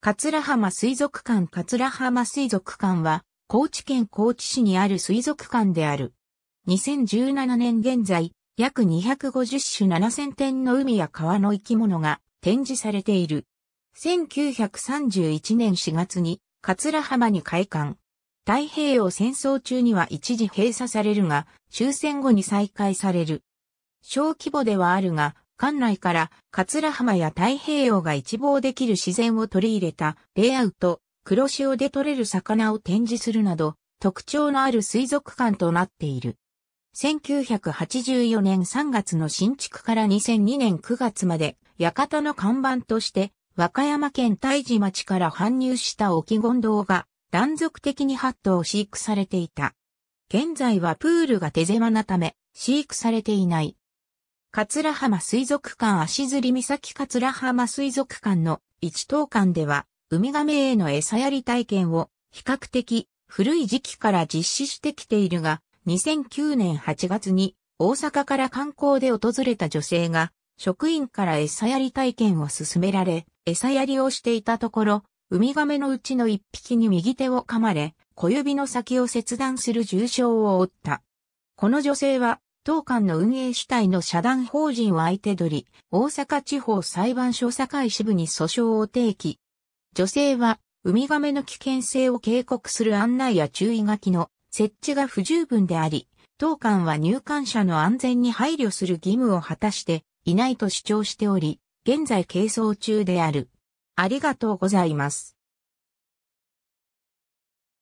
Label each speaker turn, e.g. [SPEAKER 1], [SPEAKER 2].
[SPEAKER 1] 桂浜水族館桂浜水族館は、高知県高知市にある水族館である。2017年現在、約250種7000点の海や川の生き物が展示されている。1931年4月に、桂浜に開館。太平洋戦争中には一時閉鎖されるが、終戦後に再開される。小規模ではあるが、館内から桂浜や太平洋が一望できる自然を取り入れたレイアウト、黒潮で獲れる魚を展示するなど、特徴のある水族館となっている。1984年3月の新築から2002年9月まで、館の看板として、和歌山県大寺町から搬入した沖権堂が断続的に8頭飼育されていた。現在はプールが手狭なため飼育されていない桂浜水族館足摺岬桂浜水族館の一等館では、ウミガメへの餌やり体験を比較的古い時期から実施してきているが、2009年8月に大阪から観光で訪れた女性が職員から餌やり体験を勧められ、餌やりをしていたところ、ウミガメのうちの一匹に右手を噛まれ、小指の先を切断する重傷を負った。この女性は当館の運営主体の社団法人を相手取り、大阪地方裁判所堺支部に訴訟を提起。女性は、ウミガメの危険性を警告する案内や注意書きの設置が不十分であり、当館は入館者の安全に配慮する義務を果たしていないと主張しており、現在係争中である。ありがとうご
[SPEAKER 2] ざいます。